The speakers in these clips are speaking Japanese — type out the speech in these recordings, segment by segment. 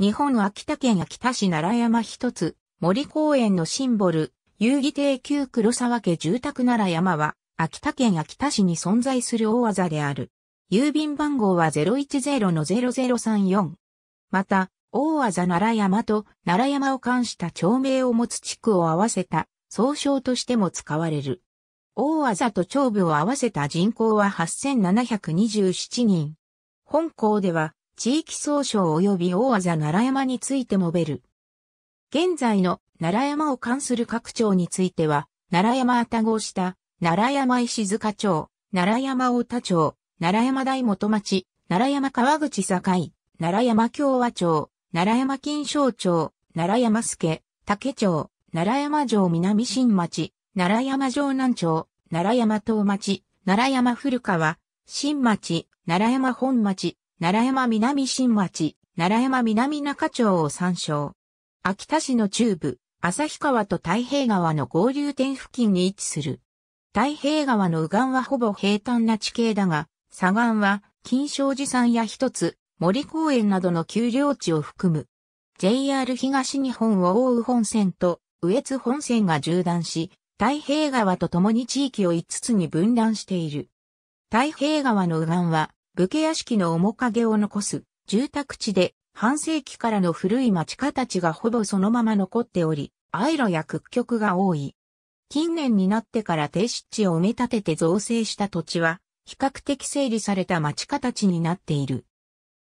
日本秋田県秋田市奈良山一つ、森公園のシンボル、遊戯亭旧黒沢家住宅奈良山は、秋田県秋田市に存在する大技である。郵便番号は010-0034。また、大技奈良山と奈良山を冠した町名を持つ地区を合わせた総称としても使われる。大技と長部を合わせた人口は8727人。本校では地域総称及び大技奈良山についてもべる。現在の奈良山を関する各町については、奈良山愛し下、奈良山石塚町、奈良山太田町、奈良山大元町、奈良山川口境、奈良山共和町、奈良山金賞町、奈良山助、竹町、奈良山城南新町、奈良山城南町、奈良山東町、奈良山古川、新町、奈良山本町、奈良山南新町、奈良山南中町を参照。秋田市の中部、旭川と太平川の合流点付近に位置する。太平川の右岸はほぼ平坦な地形だが、左岸は金正寺山や一つ、森公園などの丘陵地を含む。JR 東日本を覆う本線と、上越本線が縦断し、太平川と共に地域を5つに分断している。太平川の右岸は、武家屋敷の面影を残す住宅地で半世紀からの古い町形がほぼそのまま残っており、アイロや屈曲が多い。近年になってから低湿地を埋め立てて造成した土地は、比較的整理された町形になっている。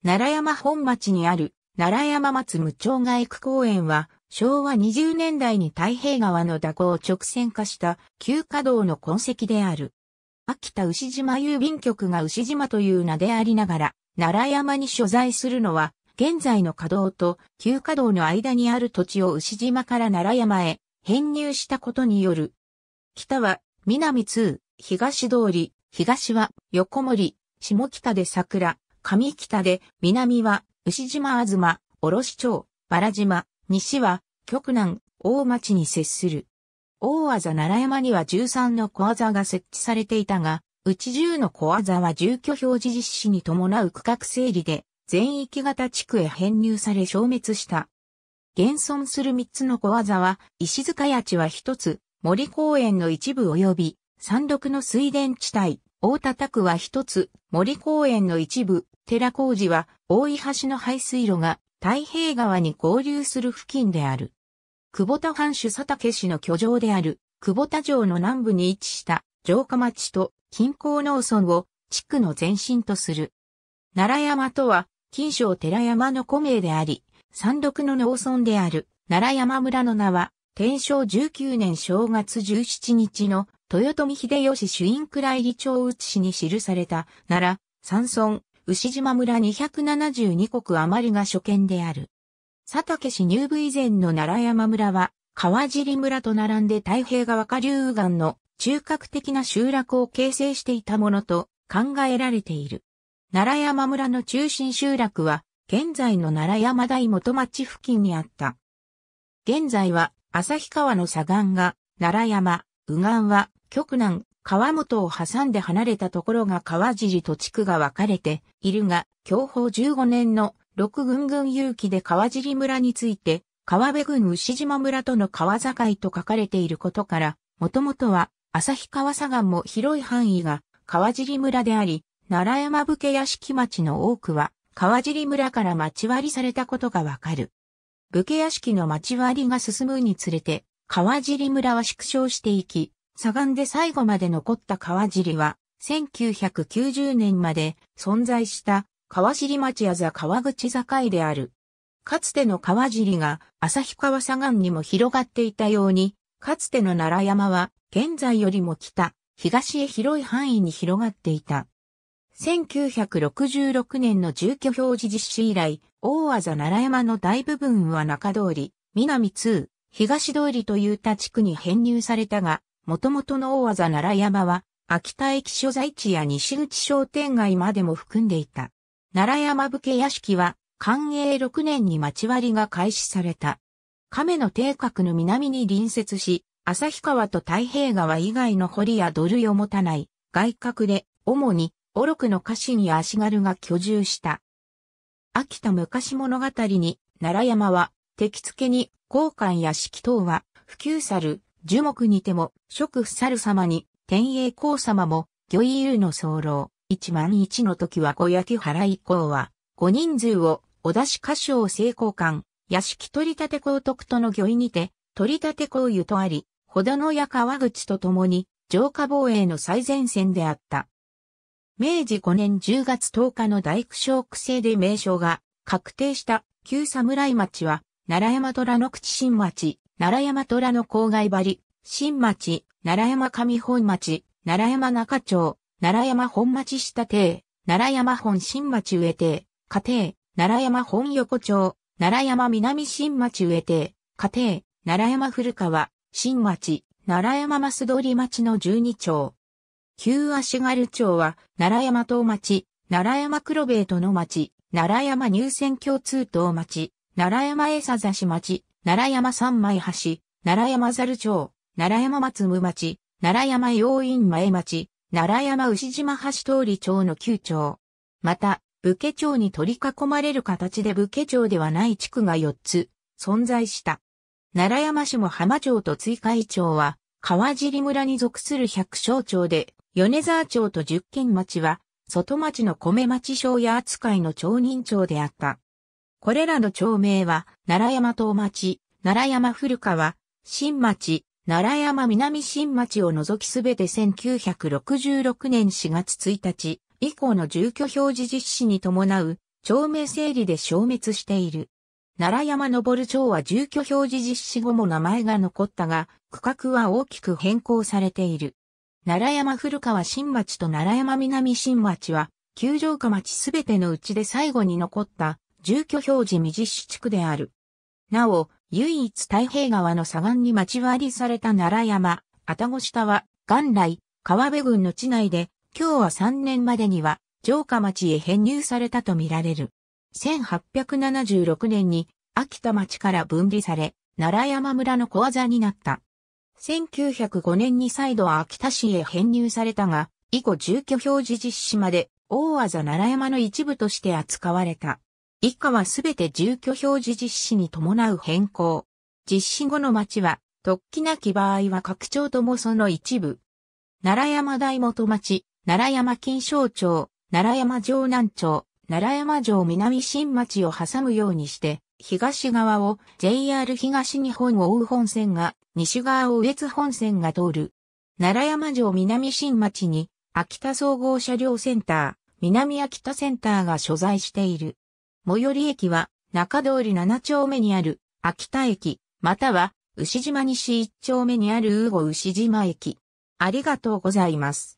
奈良山本町にある奈良山松無町外区公園は、昭和20年代に太平川の蛇行を直線化した旧華道の痕跡である。秋田牛島郵便局が牛島という名でありながら、奈良山に所在するのは、現在の稼働と旧稼働の間にある土地を牛島から奈良山へ編入したことによる。北は南通、東通り、東は横森、下北で桜、上北で南は牛島東、卸町、バ島、西は極南、大町に接する。大技奈良山には13の小技が設置されていたが、うち10の小技は住居表示実施に伴う区画整理で全域型地区へ編入され消滅した。現存する3つの小技は、石塚谷地は1つ、森公園の一部及び、山麓の水田地帯、大田区は1つ、森公園の一部、寺工事は、大井橋の排水路が太平川に合流する付近である。久保田藩主佐竹氏の居城である、久保田城の南部に位置した城下町と近郊農村を地区の前身とする。奈良山とは、近所寺山の古名であり、山麓の農村である奈良山村の名は、天正19年正月17日の豊臣秀吉主因くらい理長内氏に記された奈良、山村、牛島村272国余りが所見である。佐竹市入部以前の奈良山村は、川尻村と並んで太平川下流岸の中核的な集落を形成していたものと考えられている。奈良山村の中心集落は、現在の奈良山台元町付近にあった。現在は、旭川の左岸が、奈良山、右岸は、極南、川本を挟んで離れたところが川尻と地区が分かれているが、享保15年の六軍軍有機で川尻村について、川辺郡牛島村との川境と書かれていることから、もともとは旭川左岸も広い範囲が川尻村であり、奈良山武家屋敷町の多くは川尻村から町割りされたことがわかる。武家屋敷の町割りが進むにつれて、川尻村は縮小していき、左岸で最後まで残った川尻は、1990年まで存在した川尻町あざ川口境である。かつての川尻が旭川左岸にも広がっていたように、かつての奈良山は現在よりも北、東へ広い範囲に広がっていた。1966年の住居表示実施以来、大あざ奈良山の大部分は中通り、南通、東通りという他地区に編入されたが、もともとの大あざ奈良山は、秋田駅所在地や西口商店街までも含んでいた。奈良山武家屋敷は、寛永6年に町割りが開始された。亀の帝閣の南に隣接し、旭川と太平川以外の堀や土塁を持たない外郭で、主に、オロクの家臣や足軽が居住した。秋田昔物語に、奈良山は、敵付けに、交換や式等は、普及猿、樹木にても、諸夫。猿様に、天栄皇様も、魚友の候。1万1の時は小焼原以降は、五人数を、小出し歌唱成功館、屋敷取立公徳との御意にて、取立公湯とあり、ほどのや川口と共に、城下防衛の最前線であった。明治5年10月10日の大工小区制で名称が確定した旧侍町は、奈良山虎の口新町、奈良山虎の郊外張り、新町、奈良山上本町、奈良山中町、奈良山本町下邸、奈良山本新町上邸、家庭、奈良山本横町、奈良山南新町上邸、家庭、奈良山古川、新町、奈良山増通町の12町。旧足軽町は、奈良山東町、奈良山黒部との町、奈良山入選共通東町、奈良山江佐差町、奈良山三枚橋、奈良山猿町、奈良山松夢町、奈良山陽院前町、奈良山牛島橋通り町の旧町。また、武家町に取り囲まれる形で武家町ではない地区が4つ存在した。奈良山市も浜町と追加町は川尻村に属する百姓町で、米沢町と十軒町は外町の米町商や扱いの町人町であった。これらの町名は、奈良山東町、奈良山古川、新町、奈良山南新町を除きすべて1966年4月1日以降の住居表示実施に伴う町名整理で消滅している。奈良山登町は住居表示実施後も名前が残ったが、区画は大きく変更されている。奈良山古川新町と奈良山南新町は、九条下町すべてのうちで最後に残った住居表示未実施地区である。なお、唯一太平川の左岸に町割りされた奈良山、たご下は、元来、川辺郡の地内で、今日は3年までには、城下町へ編入されたとみられる。1876年に、秋田町から分離され、奈良山村の小技になった。1905年に再度秋田市へ編入されたが、以後住居表示実施まで、大技奈良山の一部として扱われた。以下はすべて住居表示実施に伴う変更。実施後の町は、突起なき場合は拡張ともその一部。奈良山大元町、奈良山金賞町、奈良山城南町、奈良山城南新町を挟むようにして、東側を JR 東日本を追う本線が、西側を越本線が通る。奈良山城南新町に、秋田総合車両センター、南秋田センターが所在している。最寄り駅は中通り7丁目にある秋田駅、または牛島西1丁目にある魚牛島駅。ありがとうございます。